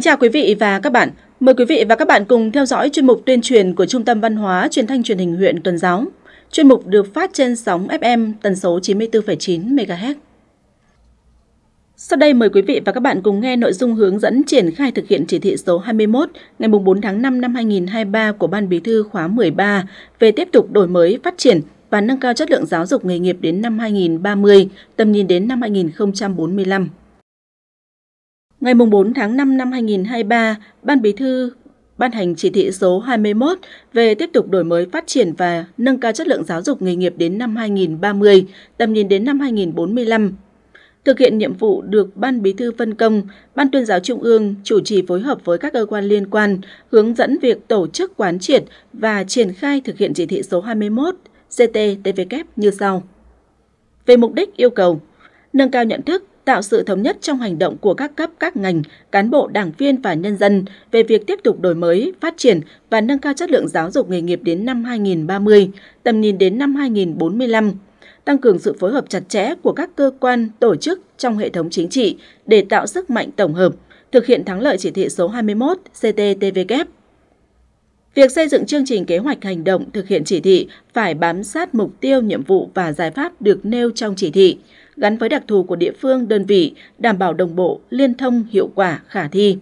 Kính chào quý vị và các bạn. Mời quý vị và các bạn cùng theo dõi chuyên mục tuyên truyền của Trung tâm Văn hóa Truyền thanh Truyền hình huyện Tuần Giáo. Chuyên mục được phát trên sóng FM tần số 94,9 MHz. Sau đây mời quý vị và các bạn cùng nghe nội dung hướng dẫn triển khai thực hiện chỉ thị số 21 ngày 4 tháng 5 năm 2023 của Ban Bí thư khóa 13 về tiếp tục đổi mới, phát triển và nâng cao chất lượng giáo dục nghề nghiệp đến năm 2030, tầm nhìn đến năm 2045. Ngày 4 tháng 5 năm 2023, Ban Bí thư ban hành chỉ thị số 21 về tiếp tục đổi mới phát triển và nâng cao chất lượng giáo dục nghề nghiệp đến năm 2030, tầm nhìn đến năm 2045. Thực hiện nhiệm vụ được Ban Bí thư phân công, Ban tuyên giáo Trung ương chủ trì phối hợp với các cơ quan liên quan, hướng dẫn việc tổ chức quán triệt và triển khai thực hiện chỉ thị số 21 CTTVK như sau. Về mục đích yêu cầu, nâng cao nhận thức, tạo sự thống nhất trong hành động của các cấp các ngành, cán bộ, đảng viên và nhân dân về việc tiếp tục đổi mới, phát triển và nâng cao chất lượng giáo dục nghề nghiệp đến năm 2030, tầm nhìn đến năm 2045 tăng cường sự phối hợp chặt chẽ của các cơ quan, tổ chức trong hệ thống chính trị để tạo sức mạnh tổng hợp, thực hiện thắng lợi chỉ thị số 21 CTTVK. Việc xây dựng chương trình kế hoạch hành động thực hiện chỉ thị phải bám sát mục tiêu, nhiệm vụ và giải pháp được nêu trong chỉ thị, gắn với đặc thù của địa phương, đơn vị, đảm bảo đồng bộ, liên thông, hiệu quả, khả thi.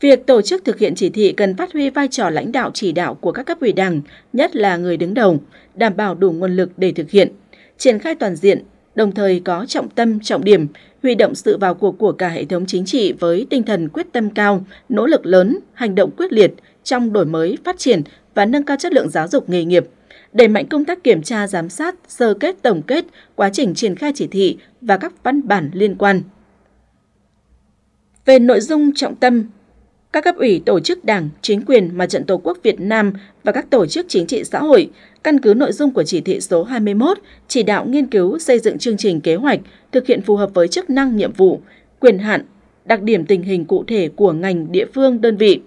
Việc tổ chức thực hiện chỉ thị cần phát huy vai trò lãnh đạo chỉ đạo của các cấp ủy Đảng, nhất là người đứng đầu, đảm bảo đủ nguồn lực để thực hiện, triển khai toàn diện, đồng thời có trọng tâm, trọng điểm, huy động sự vào cuộc của cả hệ thống chính trị với tinh thần quyết tâm cao, nỗ lực lớn, hành động quyết liệt trong đổi mới, phát triển và nâng cao chất lượng giáo dục nghề nghiệp, đẩy mạnh công tác kiểm tra giám sát, sơ kết tổng kết, quá trình triển khai chỉ thị và các văn bản liên quan. Về nội dung trọng tâm, các cấp ủy tổ chức đảng, chính quyền, mặt trận Tổ quốc Việt Nam và các tổ chức chính trị xã hội, căn cứ nội dung của chỉ thị số 21, chỉ đạo nghiên cứu xây dựng chương trình kế hoạch, thực hiện phù hợp với chức năng nhiệm vụ, quyền hạn, đặc điểm tình hình cụ thể của ngành, địa phương, đơn vị.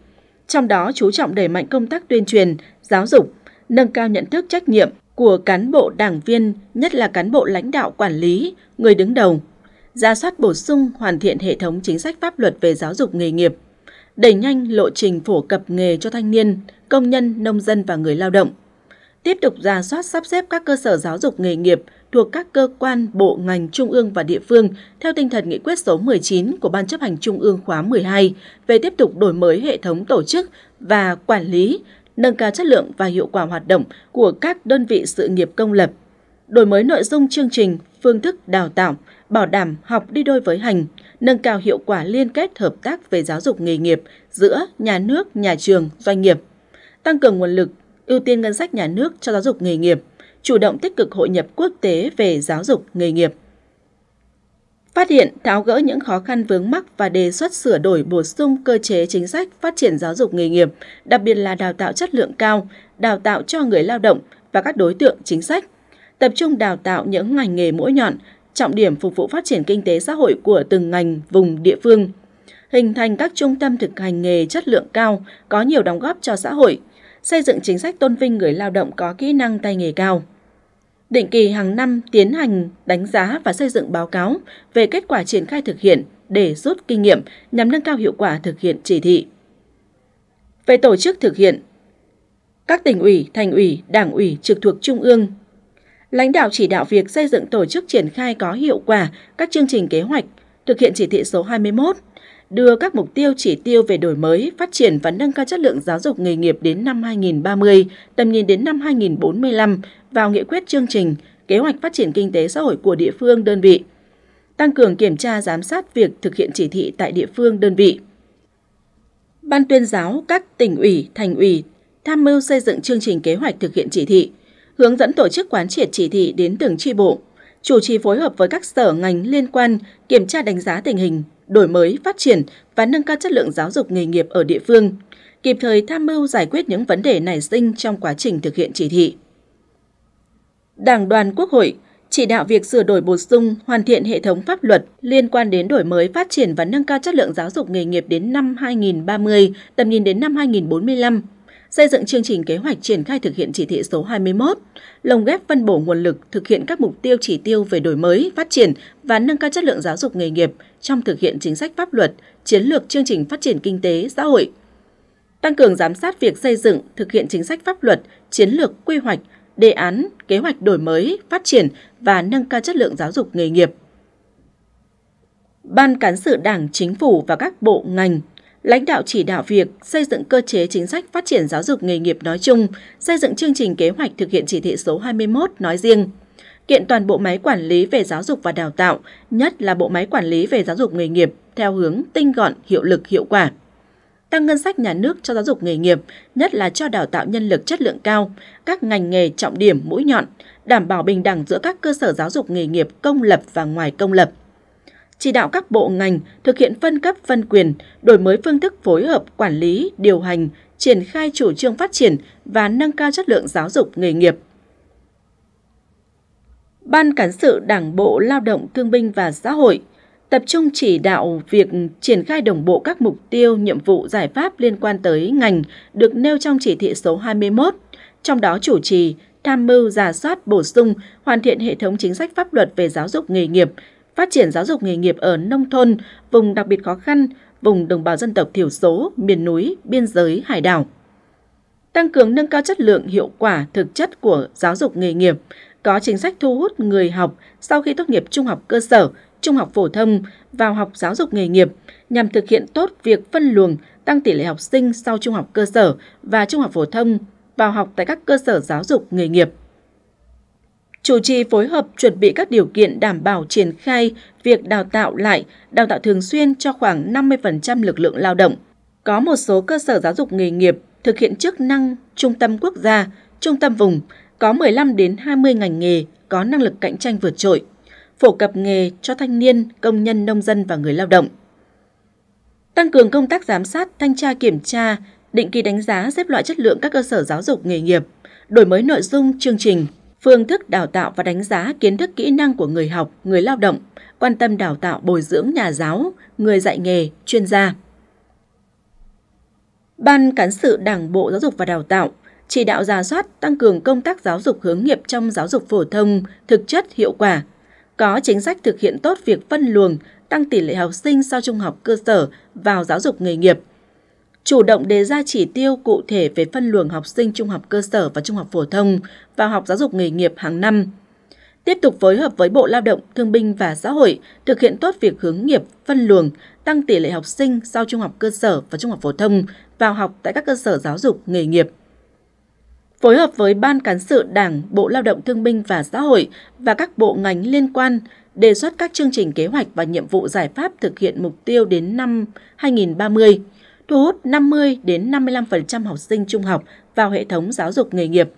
Trong đó chú trọng đẩy mạnh công tác tuyên truyền, giáo dục, nâng cao nhận thức trách nhiệm của cán bộ đảng viên, nhất là cán bộ lãnh đạo quản lý, người đứng đầu, ra soát bổ sung hoàn thiện hệ thống chính sách pháp luật về giáo dục nghề nghiệp, đẩy nhanh lộ trình phổ cập nghề cho thanh niên, công nhân, nông dân và người lao động. Tiếp tục ra soát sắp xếp các cơ sở giáo dục nghề nghiệp thuộc các cơ quan, bộ, ngành, trung ương và địa phương theo tinh thần nghị quyết số 19 của Ban chấp hành Trung ương khóa 12 về tiếp tục đổi mới hệ thống tổ chức và quản lý nâng cao chất lượng và hiệu quả hoạt động của các đơn vị sự nghiệp công lập, đổi mới nội dung chương trình, phương thức đào tạo, bảo đảm học đi đôi với hành, nâng cao hiệu quả liên kết hợp tác về giáo dục nghề nghiệp giữa nhà nước, nhà trường, doanh nghiệp, tăng cường nguồn lực, ưu tiên ngân sách nhà nước cho giáo dục nghề nghiệp, chủ động tích cực hội nhập quốc tế về giáo dục nghề nghiệp phát hiện, tháo gỡ những khó khăn vướng mắc và đề xuất sửa đổi bổ sung cơ chế chính sách phát triển giáo dục nghề nghiệp, đặc biệt là đào tạo chất lượng cao, đào tạo cho người lao động và các đối tượng chính sách, tập trung đào tạo những ngành nghề mũi nhọn, trọng điểm phục vụ phát triển kinh tế xã hội của từng ngành, vùng, địa phương, hình thành các trung tâm thực hành nghề chất lượng cao có nhiều đóng góp cho xã hội, xây dựng chính sách tôn vinh người lao động có kỹ năng tay nghề cao định kỳ hàng năm tiến hành đánh giá và xây dựng báo cáo về kết quả triển khai thực hiện để rút kinh nghiệm nhằm nâng cao hiệu quả thực hiện chỉ thị. Về tổ chức thực hiện, các tỉnh ủy, thành ủy, đảng ủy trực thuộc trung ương lãnh đạo chỉ đạo việc xây dựng tổ chức triển khai có hiệu quả các chương trình kế hoạch thực hiện chỉ thị số 21 đưa các mục tiêu chỉ tiêu về đổi mới, phát triển và nâng cao chất lượng giáo dục nghề nghiệp đến năm 2030, tầm nhìn đến năm 2045 vào nghị quyết chương trình, kế hoạch phát triển kinh tế xã hội của địa phương đơn vị, tăng cường kiểm tra giám sát việc thực hiện chỉ thị tại địa phương đơn vị. Ban tuyên giáo các tỉnh ủy, thành ủy tham mưu xây dựng chương trình kế hoạch thực hiện chỉ thị, hướng dẫn tổ chức quán triệt chỉ thị đến từng tri bộ, chủ trì phối hợp với các sở ngành liên quan kiểm tra đánh giá tình hình, đổi mới, phát triển và nâng cao chất lượng giáo dục nghề nghiệp ở địa phương, kịp thời tham mưu giải quyết những vấn đề nảy sinh trong quá trình thực hiện chỉ thị. Đảng đoàn Quốc hội chỉ đạo việc sửa đổi bổ sung, hoàn thiện hệ thống pháp luật liên quan đến đổi mới, phát triển và nâng cao chất lượng giáo dục nghề nghiệp đến năm 2030, tầm nhìn đến năm 2045, xây dựng chương trình kế hoạch triển khai thực hiện chỉ thị số 21, lồng ghép phân bổ nguồn lực thực hiện các mục tiêu chỉ tiêu về đổi mới, phát triển và nâng cao chất lượng giáo dục nghề nghiệp trong thực hiện chính sách pháp luật, chiến lược chương trình phát triển kinh tế xã hội. Tăng cường giám sát việc xây dựng, thực hiện chính sách pháp luật, chiến lược quy hoạch đề án, kế hoạch đổi mới, phát triển và nâng cao chất lượng giáo dục nghề nghiệp. Ban cán sự Đảng, Chính phủ và các bộ ngành lãnh đạo chỉ đạo việc xây dựng cơ chế chính sách phát triển giáo dục nghề nghiệp nói chung, xây dựng chương trình kế hoạch thực hiện chỉ thị số 21 nói riêng kiện toàn bộ máy quản lý về giáo dục và đào tạo, nhất là bộ máy quản lý về giáo dục nghề nghiệp theo hướng tinh gọn, hiệu lực, hiệu quả tăng ngân sách nhà nước cho giáo dục nghề nghiệp, nhất là cho đào tạo nhân lực chất lượng cao, các ngành nghề trọng điểm mũi nhọn, đảm bảo bình đẳng giữa các cơ sở giáo dục nghề nghiệp công lập và ngoài công lập chỉ đạo các bộ ngành thực hiện phân cấp phân quyền, đổi mới phương thức phối hợp quản lý, điều hành, triển khai chủ trương phát triển và nâng cao chất lượng giáo dục nghề nghiệp. Ban Cán sự Đảng Bộ Lao động Thương binh và Xã hội – tập trung chỉ đạo việc triển khai đồng bộ các mục tiêu, nhiệm vụ, giải pháp liên quan tới ngành được nêu trong chỉ thị số 21, trong đó chủ trì, tham mưu giả soát bổ sung, hoàn thiện hệ thống chính sách pháp luật về giáo dục nghề nghiệp, phát triển giáo dục nghề nghiệp ở nông thôn, vùng đặc biệt khó khăn, vùng đồng bào dân tộc thiểu số, miền núi, biên giới, hải đảo. Tăng cường nâng cao chất lượng, hiệu quả, thực chất của giáo dục nghề nghiệp, có chính sách thu hút người học sau khi tốt nghiệp trung học cơ sở, trung học phổ thông vào học giáo dục nghề nghiệp nhằm thực hiện tốt việc phân luồng, tăng tỷ lệ học sinh sau trung học cơ sở và trung học phổ thông vào học tại các cơ sở giáo dục nghề nghiệp. Chủ trì phối hợp chuẩn bị các điều kiện đảm bảo triển khai việc đào tạo lại, đào tạo thường xuyên cho khoảng 50% lực lượng lao động. Có một số cơ sở giáo dục nghề nghiệp thực hiện chức năng trung tâm quốc gia, trung tâm vùng, có 15 đến 20 ngành nghề có năng lực cạnh tranh vượt trội phổ cập nghề cho thanh niên, công nhân, nông dân và người lao động. Tăng cường công tác giám sát, thanh tra kiểm tra, định kỳ đánh giá xếp loại chất lượng các cơ sở giáo dục nghề nghiệp, đổi mới nội dung, chương trình, phương thức đào tạo và đánh giá kiến thức kỹ năng của người học, người lao động, quan tâm đào tạo bồi dưỡng nhà giáo, người dạy nghề, chuyên gia. Ban Cán sự Đảng Bộ Giáo dục và Đào tạo chỉ đạo giả soát tăng cường công tác giáo dục hướng nghiệp trong giáo dục phổ thông thực chất hiệu quả có chính sách thực hiện tốt việc phân luồng, tăng tỷ lệ học sinh sau trung học cơ sở vào giáo dục nghề nghiệp, chủ động đề ra chỉ tiêu cụ thể về phân luồng học sinh trung học cơ sở và trung học phổ thông vào học giáo dục nghề nghiệp hàng năm, tiếp tục phối hợp với Bộ Lao động, Thương binh và Xã hội thực hiện tốt việc hướng nghiệp, phân luồng, tăng tỷ lệ học sinh sau trung học cơ sở và trung học phổ thông vào học tại các cơ sở giáo dục nghề nghiệp phối hợp với Ban Cán sự Đảng, Bộ Lao động Thương binh và Xã hội và các bộ ngành liên quan đề xuất các chương trình kế hoạch và nhiệm vụ giải pháp thực hiện mục tiêu đến năm 2030, thu hút 50 đến 55% học sinh trung học vào hệ thống giáo dục nghề nghiệp.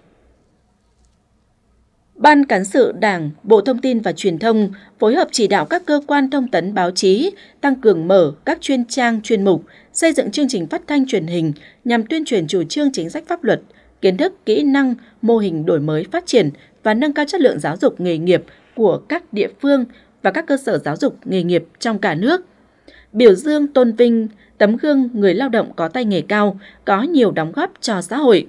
Ban Cán sự Đảng, Bộ Thông tin và Truyền thông phối hợp chỉ đạo các cơ quan thông tấn báo chí tăng cường mở các chuyên trang chuyên mục, xây dựng chương trình phát thanh truyền hình nhằm tuyên truyền chủ trương chính sách pháp luật – kiến thức, kỹ năng, mô hình đổi mới phát triển và nâng cao chất lượng giáo dục nghề nghiệp của các địa phương và các cơ sở giáo dục nghề nghiệp trong cả nước. Biểu dương tôn vinh tấm gương người lao động có tay nghề cao, có nhiều đóng góp cho xã hội.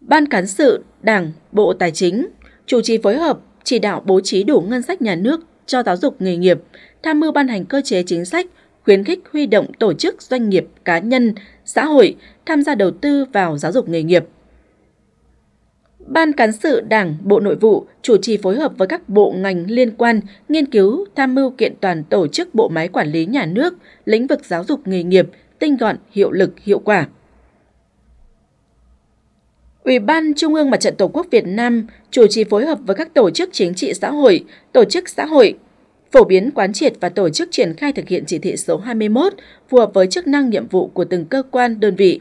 Ban cán sự Đảng, Bộ Tài chính chủ trì phối hợp chỉ đạo bố trí đủ ngân sách nhà nước cho giáo dục nghề nghiệp, tham mưu ban hành cơ chế chính sách khuyến khích huy động tổ chức doanh nghiệp cá nhân xã hội tham gia đầu tư vào giáo dục nghề nghiệp. Ban cán sự Đảng Bộ Nội vụ chủ trì phối hợp với các bộ ngành liên quan nghiên cứu tham mưu kiện toàn tổ chức bộ máy quản lý nhà nước, lĩnh vực giáo dục nghề nghiệp, tinh gọn, hiệu lực, hiệu quả. Ủy ban Trung ương Mặt trận Tổ quốc Việt Nam chủ trì phối hợp với các tổ chức chính trị xã hội, tổ chức xã hội, phổ biến quán triệt và tổ chức triển khai thực hiện chỉ thị số 21 phù hợp với chức năng nhiệm vụ của từng cơ quan đơn vị.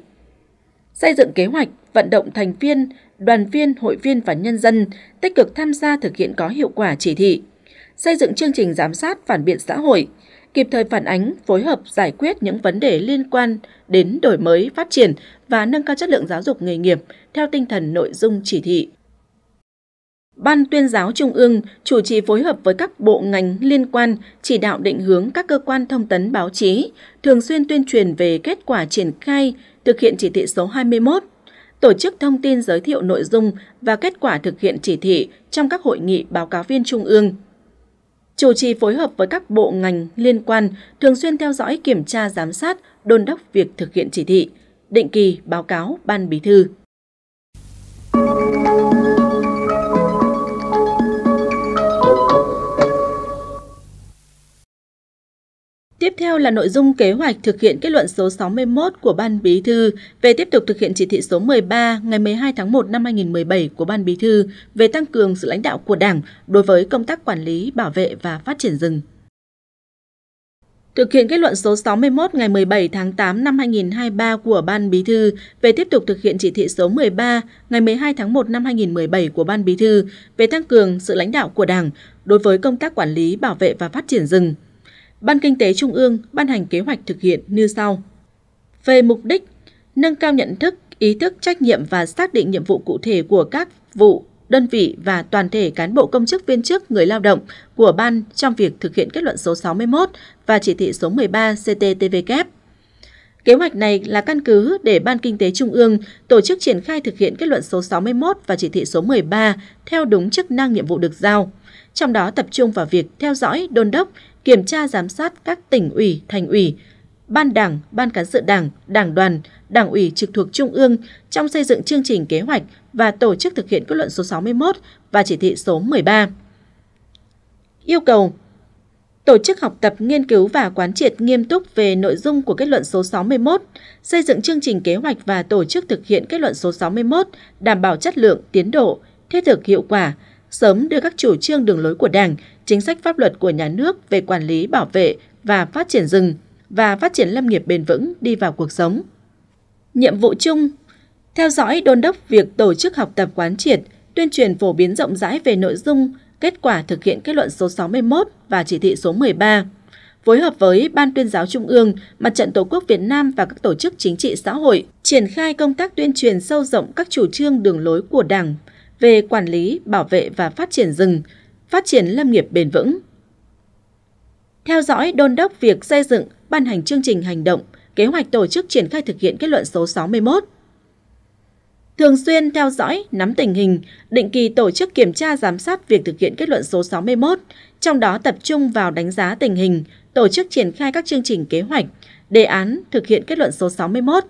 Xây dựng kế hoạch, vận động thành viên, đoàn viên, hội viên và nhân dân tích cực tham gia thực hiện có hiệu quả chỉ thị. Xây dựng chương trình giám sát phản biện xã hội, kịp thời phản ánh, phối hợp giải quyết những vấn đề liên quan đến đổi mới, phát triển và nâng cao chất lượng giáo dục nghề nghiệp theo tinh thần nội dung chỉ thị. Ban tuyên giáo Trung ương chủ trì phối hợp với các bộ ngành liên quan chỉ đạo định hướng các cơ quan thông tấn báo chí, thường xuyên tuyên truyền về kết quả triển khai thực hiện chỉ thị số 21, tổ chức thông tin giới thiệu nội dung và kết quả thực hiện chỉ thị trong các hội nghị báo cáo viên Trung ương. Chủ trì phối hợp với các bộ ngành liên quan thường xuyên theo dõi kiểm tra giám sát, đôn đốc việc thực hiện chỉ thị, định kỳ báo cáo Ban Bí thư. Tiếp theo là nội dung kế hoạch thực hiện kết luận số 61 của Ban Bí thư về tiếp tục thực hiện chỉ thị số 13 ngày 12 tháng 1 năm 2017 của Ban Bí thư về tăng cường sự lãnh đạo của Đảng đối với công tác quản lý, bảo vệ và phát triển rừng. Thực hiện kết luận số 61 ngày 17 tháng 8 năm 2023 của Ban Bí thư về tiếp tục thực hiện chỉ thị số 13 ngày 12 tháng 1 năm 2017 của Ban Bí thư về tăng cường sự lãnh đạo của Đảng đối với công tác quản lý, bảo vệ và phát triển rừng, Ban Kinh tế Trung ương ban hành kế hoạch thực hiện như sau. Về mục đích, nâng cao nhận thức, ý thức trách nhiệm và xác định nhiệm vụ cụ thể của các vụ, đơn vị và toàn thể cán bộ công chức viên chức người lao động của ban trong việc thực hiện kết luận số 61 và chỉ thị số 13 CTTVK. Kế hoạch này là căn cứ để Ban Kinh tế Trung ương tổ chức triển khai thực hiện kết luận số 61 và chỉ thị số 13 theo đúng chức năng nhiệm vụ được giao, trong đó tập trung vào việc theo dõi, đôn đốc, kiểm tra giám sát các tỉnh ủy, thành ủy, ban đảng, ban cán sự đảng, đảng đoàn, đảng ủy trực thuộc trung ương trong xây dựng chương trình kế hoạch và tổ chức thực hiện kết luận số 61 và chỉ thị số 13. Yêu cầu tổ chức học tập, nghiên cứu và quán triệt nghiêm túc về nội dung của kết luận số 61, xây dựng chương trình kế hoạch và tổ chức thực hiện kết luận số 61, đảm bảo chất lượng, tiến độ, thiết thực hiệu quả, sớm đưa các chủ trương đường lối của Đảng, chính sách pháp luật của nhà nước về quản lý, bảo vệ và phát triển rừng và phát triển lâm nghiệp bền vững đi vào cuộc sống. Nhiệm vụ chung Theo dõi đôn đốc việc tổ chức học tập quán triệt, tuyên truyền phổ biến rộng rãi về nội dung, kết quả thực hiện kết luận số 61 và chỉ thị số 13 phối hợp với Ban tuyên giáo Trung ương, Mặt trận Tổ quốc Việt Nam và các tổ chức chính trị xã hội, triển khai công tác tuyên truyền sâu rộng các chủ trương đường lối của Đảng, về quản lý, bảo vệ và phát triển rừng, phát triển lâm nghiệp bền vững. Theo dõi đôn đốc việc xây dựng, ban hành chương trình hành động, kế hoạch tổ chức triển khai thực hiện kết luận số 61. Thường xuyên theo dõi, nắm tình hình, định kỳ tổ chức kiểm tra giám sát việc thực hiện kết luận số 61, trong đó tập trung vào đánh giá tình hình, tổ chức triển khai các chương trình kế hoạch, đề án thực hiện kết luận số 61.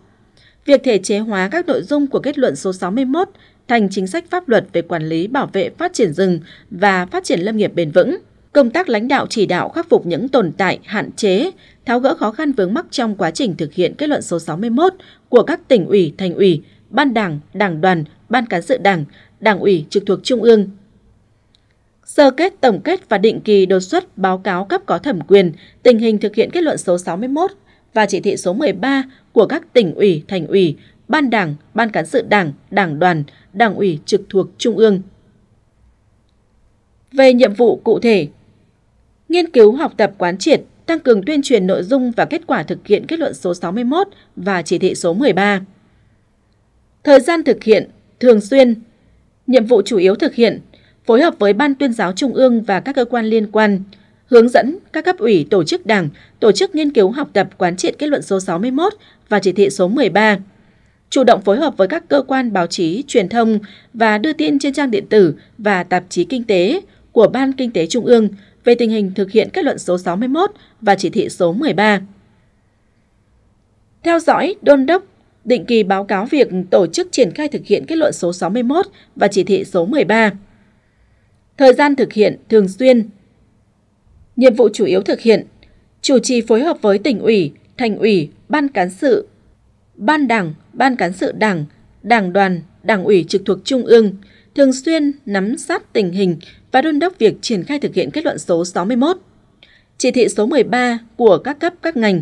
Việc thể chế hóa các nội dung của kết luận số 61 thành chính sách pháp luật về quản lý bảo vệ phát triển rừng và phát triển lâm nghiệp bền vững. Công tác lãnh đạo chỉ đạo khắc phục những tồn tại, hạn chế, tháo gỡ khó khăn vướng mắc trong quá trình thực hiện kết luận số 61 của các tỉnh ủy, thành ủy, ban đảng, đảng đoàn, ban cán sự đảng, đảng ủy trực thuộc trung ương. Sơ kết tổng kết và định kỳ đột xuất báo cáo cấp có thẩm quyền tình hình thực hiện kết luận số 61 và chỉ thị số 13 của các tỉnh ủy, thành ủy, ban đảng, ban cán sự đảng, đảng đoàn, đảng ủy trực thuộc Trung ương. Về nhiệm vụ cụ thể, nghiên cứu học tập quán triệt, tăng cường tuyên truyền nội dung và kết quả thực hiện kết luận số 61 và chỉ thị số 13. Thời gian thực hiện, thường xuyên, nhiệm vụ chủ yếu thực hiện, phối hợp với Ban tuyên giáo Trung ương và các cơ quan liên quan, hướng dẫn các cấp ủy tổ chức đảng, tổ chức nghiên cứu học tập quán triệt kết luận số 61 và chỉ thị số 13 chủ động phối hợp với các cơ quan báo chí, truyền thông và đưa tin trên trang điện tử và tạp chí kinh tế của Ban Kinh tế Trung ương về tình hình thực hiện kết luận số 61 và chỉ thị số 13. Theo dõi, đôn đốc, định kỳ báo cáo việc tổ chức triển khai thực hiện kết luận số 61 và chỉ thị số 13. Thời gian thực hiện thường xuyên. Nhiệm vụ chủ yếu thực hiện chủ trì phối hợp với tỉnh ủy, thành ủy, ban cán sự, ban đảng, ban cán sự đảng, đảng đoàn, đảng ủy trực thuộc Trung ương, thường xuyên nắm sát tình hình và đôn đốc việc triển khai thực hiện kết luận số 61, chỉ thị số 13 của các cấp các ngành.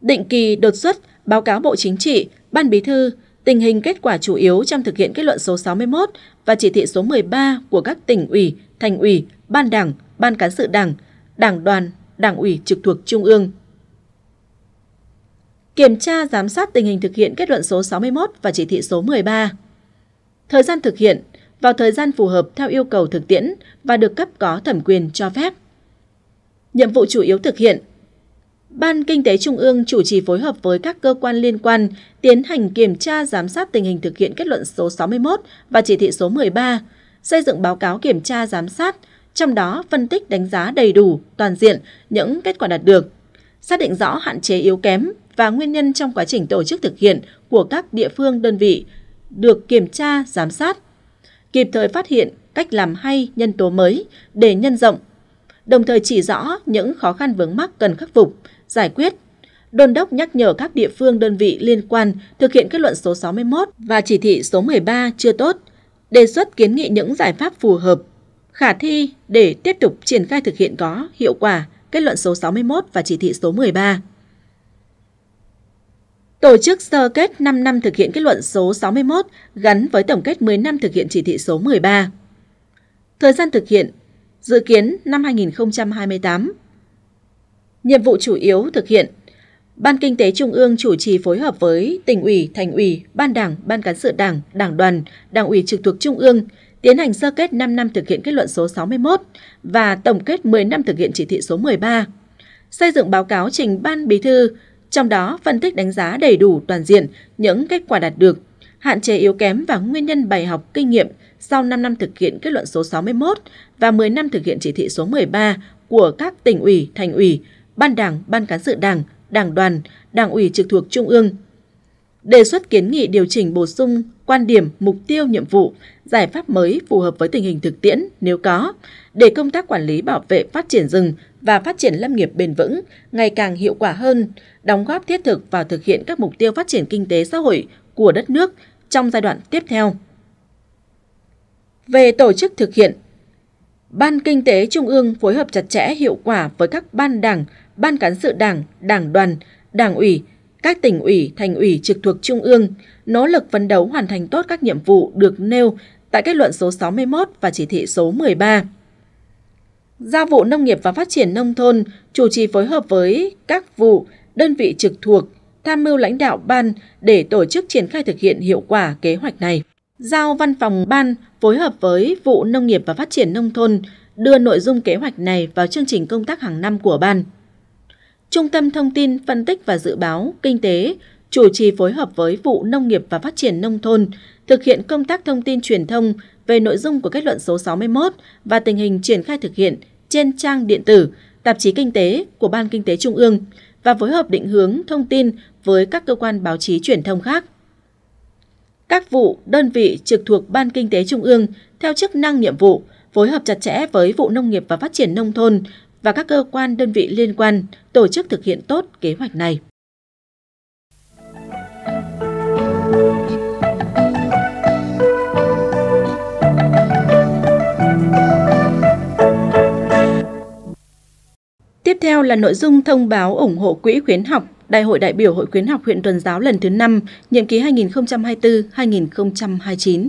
Định kỳ đột xuất báo cáo Bộ Chính trị, Ban Bí thư tình hình kết quả chủ yếu trong thực hiện kết luận số 61 và chỉ thị số 13 của các tỉnh ủy, thành ủy, ban đảng, ban cán sự đảng, đảng đoàn, đảng ủy trực thuộc Trung ương kiểm tra giám sát tình hình thực hiện kết luận số 61 và chỉ thị số 13. Thời gian thực hiện vào thời gian phù hợp theo yêu cầu thực tiễn và được cấp có thẩm quyền cho phép. Nhiệm vụ chủ yếu thực hiện Ban Kinh tế Trung ương chủ trì phối hợp với các cơ quan liên quan tiến hành kiểm tra giám sát tình hình thực hiện kết luận số 61 và chỉ thị số 13, xây dựng báo cáo kiểm tra giám sát, trong đó phân tích đánh giá đầy đủ, toàn diện những kết quả đạt được, xác định rõ hạn chế yếu kém, và nguyên nhân trong quá trình tổ chức thực hiện của các địa phương đơn vị được kiểm tra, giám sát, kịp thời phát hiện cách làm hay nhân tố mới để nhân rộng, đồng thời chỉ rõ những khó khăn vướng mắc cần khắc phục, giải quyết đôn đốc nhắc nhở các địa phương đơn vị liên quan thực hiện kết luận số 61 và chỉ thị số 13 chưa tốt, đề xuất kiến nghị những giải pháp phù hợp, khả thi để tiếp tục triển khai thực hiện có hiệu quả kết luận số 61 và chỉ thị số 13 tổ chức sơ kết 5 năm thực hiện kết luận số 61 gắn với tổng kết 10 năm thực hiện chỉ thị số 13. Thời gian thực hiện dự kiến năm 2028. Nhiệm vụ chủ yếu thực hiện Ban Kinh tế Trung ương chủ trì phối hợp với tỉnh ủy, thành ủy, ban đảng, ban cán sự đảng, đảng đoàn, đảng ủy trực thuộc Trung ương tiến hành sơ kết 5 năm thực hiện kết luận số 61 và tổng kết 10 năm thực hiện chỉ thị số 13. Xây dựng báo cáo trình Ban Bí thư trong đó phân tích đánh giá đầy đủ toàn diện những kết quả đạt được, hạn chế yếu kém và nguyên nhân bài học kinh nghiệm sau 5 năm thực hiện kết luận số 61 và 10 năm thực hiện chỉ thị số 13 của các tỉnh ủy, thành ủy, ban đảng, ban cán sự đảng, đảng đoàn, đảng ủy trực thuộc trung ương. Đề xuất kiến nghị điều chỉnh bổ sung quan điểm, mục tiêu, nhiệm vụ, giải pháp mới phù hợp với tình hình thực tiễn nếu có, để công tác quản lý bảo vệ phát triển rừng và phát triển lâm nghiệp bền vững ngày càng hiệu quả hơn, đóng góp thiết thực vào thực hiện các mục tiêu phát triển kinh tế xã hội của đất nước trong giai đoạn tiếp theo. Về tổ chức thực hiện, Ban Kinh tế Trung ương phối hợp chặt chẽ hiệu quả với các ban đảng, ban cán sự đảng, đảng đoàn, đảng ủy, các tỉnh ủy, thành ủy trực thuộc Trung ương, nỗ lực phấn đấu hoàn thành tốt các nhiệm vụ được nêu tại kết luận số 61 và chỉ thị số 13 giao vụ Nông nghiệp và Phát triển Nông thôn chủ trì phối hợp với các vụ, đơn vị trực thuộc, tham mưu lãnh đạo ban để tổ chức triển khai thực hiện hiệu quả kế hoạch này. Giao văn phòng ban phối hợp với vụ Nông nghiệp và Phát triển Nông thôn đưa nội dung kế hoạch này vào chương trình công tác hàng năm của ban. Trung tâm Thông tin, Phân tích và Dự báo Kinh tế chủ trì phối hợp với vụ Nông nghiệp và Phát triển Nông thôn thực hiện công tác thông tin truyền thông về nội dung của kết luận số 61 và tình hình triển khai thực hiện trên trang điện tử tạp chí kinh tế của Ban Kinh tế Trung ương và phối hợp định hướng thông tin với các cơ quan báo chí truyền thông khác. Các vụ, đơn vị trực thuộc Ban Kinh tế Trung ương theo chức năng nhiệm vụ phối hợp chặt chẽ với Vụ Nông nghiệp và Phát triển Nông thôn và các cơ quan đơn vị liên quan tổ chức thực hiện tốt kế hoạch này. Tiếp theo là nội dung thông báo ủng hộ Quỹ khuyến học Đại hội đại biểu Hội khuyến học huyện Tuần giáo lần thứ 5, nhiệm kỳ 2024-2029.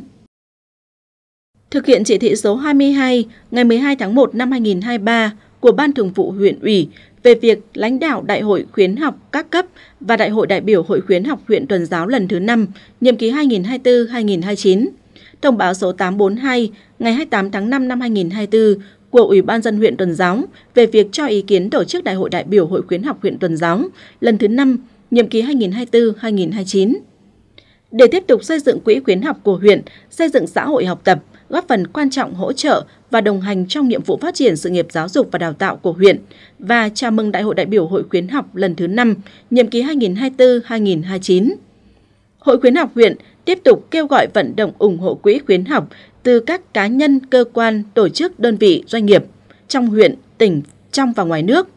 Thực hiện chỉ thị số 22 ngày 12 tháng 1 năm 2023 của Ban Thường vụ huyện ủy về việc lãnh đạo Đại hội khuyến học các cấp và Đại hội đại biểu Hội khuyến học huyện Tuần giáo lần thứ 5, nhiệm kỳ 2024-2029. Thông báo số 842 ngày 28 tháng 5 năm 2024 của Ủy ban dân huyện Tuần Giáo về việc cho ý kiến tổ chức Đại hội đại biểu Hội khuyến học huyện Tuần Giáo lần thứ 5, nhiệm kỳ 2024-2029. Để tiếp tục xây dựng quỹ khuyến học của huyện, xây dựng xã hội học tập, góp phần quan trọng hỗ trợ và đồng hành trong nhiệm vụ phát triển sự nghiệp giáo dục và đào tạo của huyện và chào mừng Đại hội đại biểu Hội khuyến học lần thứ 5, nhiệm kỳ 2024-2029. Hội khuyến học huyện tiếp tục kêu gọi vận động ủng hộ quỹ khuyến học từ các cá nhân, cơ quan, tổ chức, đơn vị, doanh nghiệp trong huyện, tỉnh, trong và ngoài nước.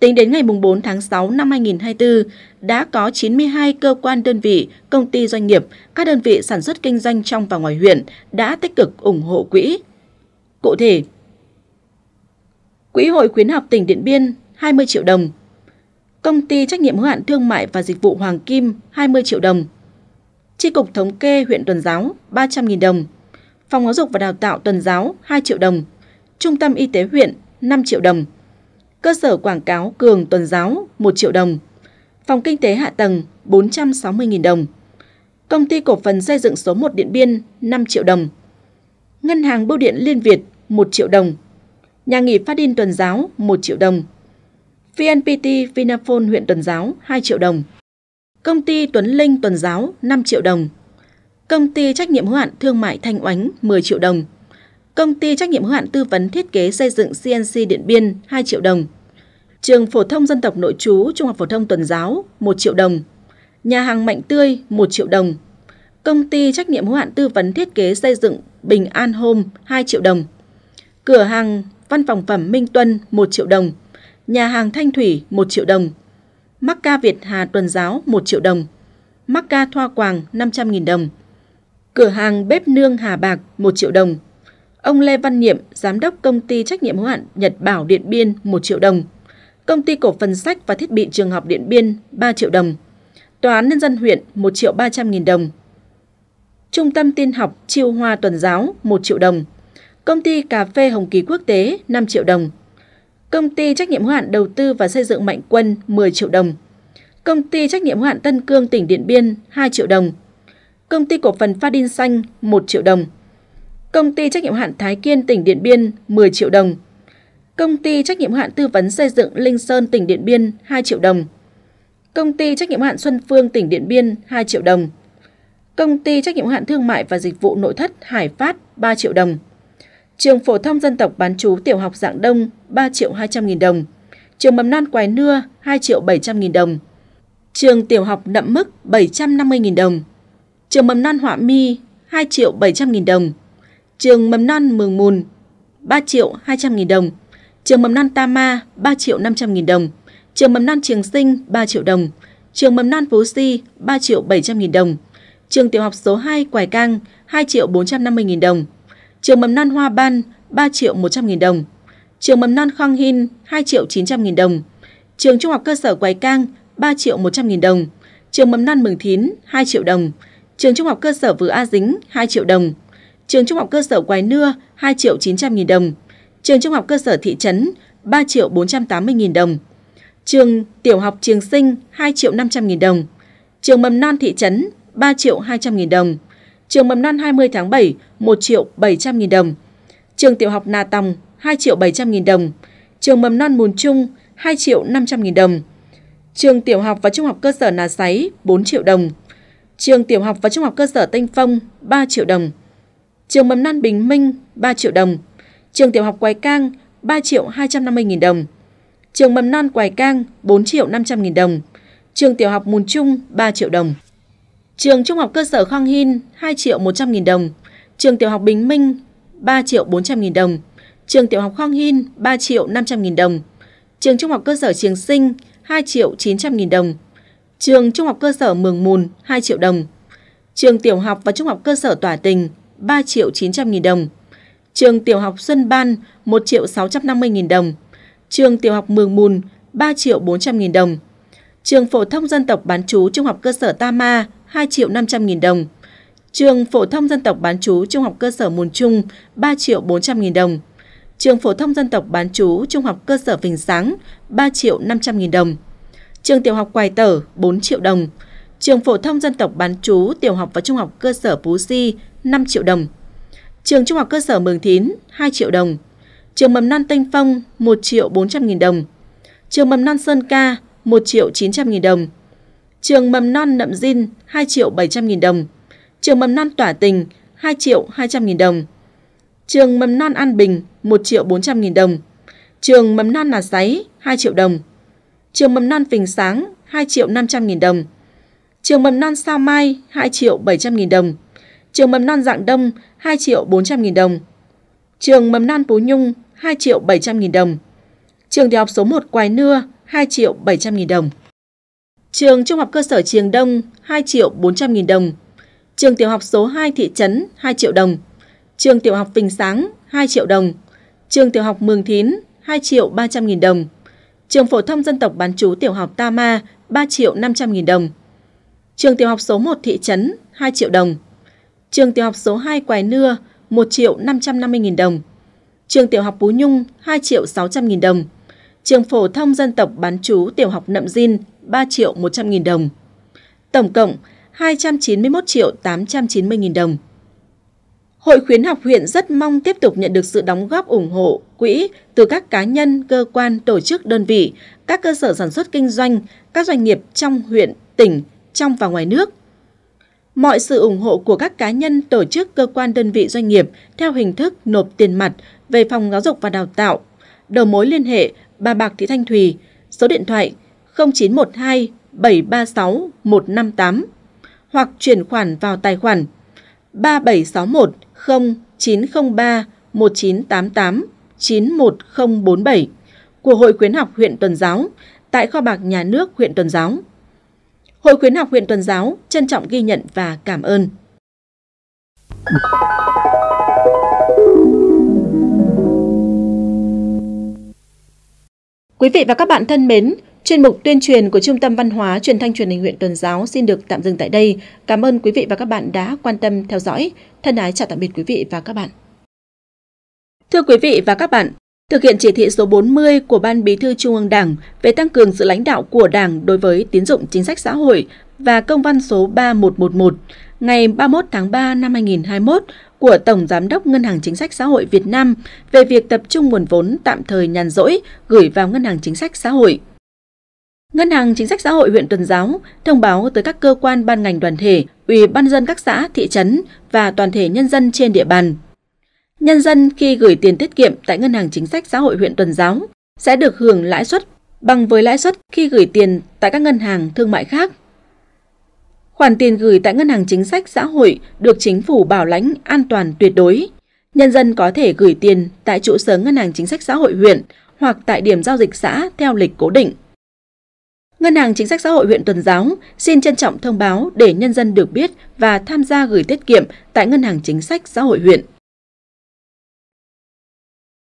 Tính đến ngày 4 tháng 6 năm 2024, đã có 92 cơ quan đơn vị, công ty doanh nghiệp, các đơn vị sản xuất kinh doanh trong và ngoài huyện đã tích cực ủng hộ quỹ. Cụ thể, Quỹ hội khuyến học tỉnh Điện Biên 20 triệu đồng, Công ty trách nhiệm hữu hạn thương mại và dịch vụ Hoàng Kim 20 triệu đồng, Chi cục thống kê huyện Tuần Giáo 300.000 đồng, Phòng Giáo dục và Đào tạo Tuần giáo 2 triệu đồng, Trung tâm Y tế huyện 5 triệu đồng, Cơ sở quảng cáo Cường Tuần giáo 1 triệu đồng, Phòng Kinh tế Hạ tầng 460.000 đồng, Công ty Cổ phần Xây dựng số 1 Điện Biên 5 triệu đồng, Ngân hàng Bưu điện Liên Việt 1 triệu đồng, Nhà nghỉ Phát Điên Tuần giáo 1 triệu đồng, VNPT Vinaphone huyện Tuần giáo 2 triệu đồng, Công ty Tuấn Linh Tuần giáo 5 triệu đồng công ty trách nhiệm hữu hạn thương mại Thanh Oánh 10 triệu đồng, công ty trách nhiệm hữu hạn tư vấn thiết kế xây dựng CNC Điện Biên 2 triệu đồng, trường phổ thông dân tộc nội trú Trung học phổ thông tuần giáo 1 triệu đồng, nhà hàng Mạnh Tươi 1 triệu đồng, công ty trách nhiệm hữu hạn tư vấn thiết kế xây dựng Bình An Home 2 triệu đồng, cửa hàng văn phòng phẩm Minh Tuân 1 triệu đồng, nhà hàng Thanh Thủy 1 triệu đồng, Macca Việt Hà Tuần Giáo 1 triệu đồng, Macca Thoa Quàng 500.000 đồng. Cửa hàng bếp nương Hà Bạc 1 triệu đồng. Ông Lê Văn Niệm, giám đốc công ty trách nhiệm hữu hạn Nhật Bảo Điện Biên 1 triệu đồng. Công ty cổ phần sách và thiết bị trường học Điện Biên 3 triệu đồng. Tòa án nhân dân huyện 1 triệu 300 nghìn đồng. Trung tâm tin học Chiêu Hoa Tuần Giáo 1 triệu đồng. Công ty cà phê Hồng Kỳ Quốc tế 5 triệu đồng. Công ty trách nhiệm hữu hạn đầu tư và xây dựng Mạnh Quân 10 triệu đồng. Công ty trách nhiệm hữu hạn Tân Cương tỉnh Điện Biên 2 triệu đồng công ty cổ phần Phát Đin Xanh 1 triệu đồng, công ty trách nhiệm hạn Thái Kiên tỉnh Điện Biên 10 triệu đồng, công ty trách nhiệm hạn tư vấn xây dựng Linh Sơn tỉnh Điện Biên 2 triệu đồng, công ty trách nhiệm hạn Xuân Phương tỉnh Điện Biên 2 triệu đồng, công ty trách nhiệm hạn thương mại và dịch vụ nội thất Hải Phát 3 triệu đồng, trường phổ thông dân tộc bán chú tiểu học dạng đông 3 triệu 200 nghìn đồng, trường mầm non Quài Nưa 2 triệu 700 nghìn đồng, trường tiểu học Nậm Mức 750 nghìn đồng, trường mầm non Họa my 2 triệu 700 nghìn đồng, trường mầm non Mường Mùn 3 triệu 200 nghìn đồng, trường mầm non Tama 3 triệu 500 nghìn đồng, trường mầm non Trường Sinh 3 triệu đồng, trường mầm non Phú Si 3 triệu 700 nghìn đồng, trường tiểu học số 2 quài Cang 2 triệu 450 nghìn đồng, trường mầm non Hoa Ban 3 triệu 100 nghìn đồng, trường mầm non Khong Hin 2 triệu 900 nghìn đồng, trường trung học cơ sở Quài Cang 3 triệu 100 nghìn đồng, trường mầm non Mường Thín 2 triệu đồng, trường trung học cơ sở Vừa A Dính 2 triệu đồng, trường trung học cơ sở Quái Nưa 2 triệu 900 nghìn đồng, trường trung học cơ sở thị trấn 3 triệu 480 nghìn đồng, trường tiểu học trường sinh 2 triệu 500 nghìn đồng, trường mầm non thị trấn 3 triệu 200 nghìn đồng, trường mầm non 20 tháng 7 1 triệu 700 nghìn đồng, trường tiểu học Nà Tòng 2 triệu 700 nghìn đồng, trường mầm non Mùn Trung 2 triệu 500 nghìn đồng, trường tiểu học và trung học cơ sở Nà Sáy 4 triệu đồng, trường tiểu học và trung học cơ sở Tinh Phong 3 triệu đồng, trường mầm non Bình Minh 3 triệu đồng, trường tiểu học Quài Cang 3 triệu 250 nghìn đồng, trường mầm non Quài Cang 4 triệu 500 nghìn đồng, trường tiểu học Mùn Trung 3 triệu đồng, trường trung học cơ sở Khang Hin 2 triệu 100 nghìn đồng, trường tiểu học Bình Minh 3 triệu 400 nghìn đồng, trường tiểu học Khang Hin 3 triệu 500 nghìn đồng, trường trung học cơ sở Trường Sinh 2 triệu 900 nghìn đồng, Trường Trung học cơ sở Mường Mùn 2 triệu đồng. Trường Tiểu học và Trung học cơ sở Tỏa Tình 3 triệu 900 nghìn đồng. Trường Tiểu học Xuân Ban 1 triệu 650 nghìn đồng. Trường Tiểu học Mường Mùn 3 triệu 400 nghìn đồng. Trường Phổ thông Dân tộc Bán chú Trung học cơ sở Ta Ma 2 triệu 500 nghìn đồng. Trường Phổ thông Dân tộc Bán chú Trung học cơ sở Mùn Trung 3 triệu 400 nghìn đồng. Trường Phổ thông Dân tộc Bán chú Trung học cơ sở Phình Sáng 3 triệu 500 nghìn đồng trường tiểu học Quài Tở 4 triệu đồng, trường phổ thông dân tộc bán chú tiểu học và trung học cơ sở Pú Di 5 triệu đồng, trường trung học cơ sở Mường Thín 2 triệu đồng, trường mầm non Tây Phong 1 triệu 400 nghìn đồng, trường mầm non Sơn Ca 1 triệu 900 nghìn đồng, trường mầm non Nậm Dinh 2 triệu 700 nghìn đồng, trường mầm non Tỏa Tình 2 triệu 200 nghìn đồng, trường mầm non An Bình 1 triệu 400 nghìn đồng, trường mầm non Nà Sáy 2 triệu đồng, trường mầm non Phình Sáng 2 triệu 500 nghìn đồng, trường mầm non Sao Mai 2 triệu 700 nghìn đồng, trường mầm non Dạng Đông 2 triệu 400 nghìn đồng, trường mầm non Pú Nhung 2 triệu 700 nghìn đồng, trường đại học số 1 Quài Nưa 2 triệu 700 nghìn đồng, trường trung học cơ sở Triềng Đông 2 triệu 400 nghìn đồng, trường tiểu học số 2 thị trấn 2 triệu đồng, trường tiểu học Phình Sáng 2 triệu đồng, trường tiểu học Mường Thín 2 triệu 300 nghìn đồng trường phổ thông dân tộc bán chú tiểu học Tama 3 triệu 500 nghìn đồng, trường tiểu học số 1 thị trấn 2 triệu đồng, trường tiểu học số 2 Quài Nưa 1 triệu 550 nghìn đồng, trường tiểu học Pú Nhung 2 triệu 600 nghìn đồng, trường phổ thông dân tộc bán chú tiểu học Nậm Diên 3 triệu 100 nghìn đồng. Tổng cộng 291 triệu 890 nghìn đồng. Hội khuyến học huyện rất mong tiếp tục nhận được sự đóng góp ủng hộ quỹ từ các cá nhân, cơ quan, tổ chức, đơn vị, các cơ sở sản xuất kinh doanh, các doanh nghiệp trong huyện, tỉnh, trong và ngoài nước. Mọi sự ủng hộ của các cá nhân, tổ chức, cơ quan, đơn vị, doanh nghiệp theo hình thức nộp tiền mặt về Phòng Giáo dục và Đào tạo. Đầu mối liên hệ bà Bạc Thị Thanh Thùy, số điện thoại 0912 736 158 hoặc chuyển khoản vào tài khoản 3761 0903 1988 91047 của Hội khuyến học huyện Tuần Giáo tại kho bạc nhà nước huyện Tuần Giáo. Hội khuyến học huyện Tuần Giáo trân trọng ghi nhận và cảm ơn. Quý vị và các bạn thân mến, chuyên mục tuyên truyền của Trung tâm Văn hóa Truyền thanh Truyền hình huyện Tuần Giáo xin được tạm dừng tại đây. Cảm ơn quý vị và các bạn đã quan tâm theo dõi. Thân ái chào tạm biệt quý vị và các bạn. Thưa quý vị và các bạn, thực hiện chỉ thị số 40 của Ban Bí thư Trung ương Đảng về tăng cường sự lãnh đạo của Đảng đối với tín dụng chính sách xã hội và công văn số 3111 ngày 31 tháng 3 năm 2021 của Tổng Giám đốc Ngân hàng Chính sách Xã hội Việt Nam về việc tập trung nguồn vốn tạm thời nhàn rỗi gửi vào Ngân hàng Chính sách Xã hội. Ngân hàng Chính sách Xã hội huyện Tuần Giáo thông báo tới các cơ quan ban ngành đoàn thể, ủy ban dân các xã, thị trấn và toàn thể nhân dân trên địa bàn – Nhân dân khi gửi tiền tiết kiệm tại Ngân hàng Chính sách Xã hội huyện Tuần Giáo sẽ được hưởng lãi suất bằng với lãi suất khi gửi tiền tại các ngân hàng thương mại khác. Khoản tiền gửi tại Ngân hàng Chính sách Xã hội được chính phủ bảo lãnh an toàn tuyệt đối. Nhân dân có thể gửi tiền tại trụ sở Ngân hàng Chính sách Xã hội huyện hoặc tại điểm giao dịch xã theo lịch cố định. Ngân hàng Chính sách Xã hội huyện Tuần Giáo xin trân trọng thông báo để nhân dân được biết và tham gia gửi tiết kiệm tại Ngân hàng Chính sách Xã hội huyện.